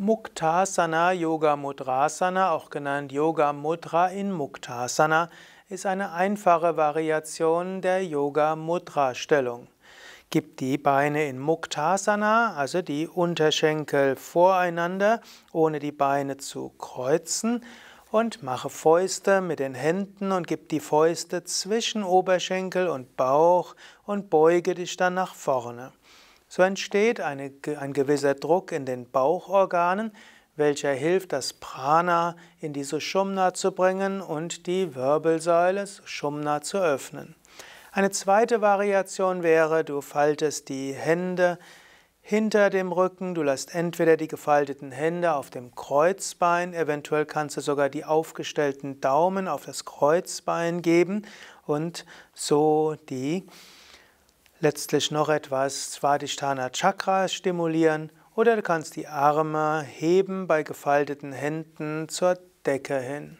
Muktasana, Yoga Mudrasana, auch genannt Yoga Mudra in Muktasana, ist eine einfache Variation der Yoga Mudra Stellung. Gib die Beine in Muktasana, also die Unterschenkel voreinander, ohne die Beine zu kreuzen und mache Fäuste mit den Händen und gib die Fäuste zwischen Oberschenkel und Bauch und beuge dich dann nach vorne. So entsteht eine, ein gewisser Druck in den Bauchorganen, welcher hilft, das Prana in die Sushumna zu bringen und die Wirbelsäule Sushumna zu öffnen. Eine zweite Variation wäre, du faltest die Hände hinter dem Rücken, du lässt entweder die gefalteten Hände auf dem Kreuzbein, eventuell kannst du sogar die aufgestellten Daumen auf das Kreuzbein geben und so die letztlich noch etwas Svadhisthana Chakra stimulieren oder du kannst die Arme heben bei gefalteten Händen zur Decke hin.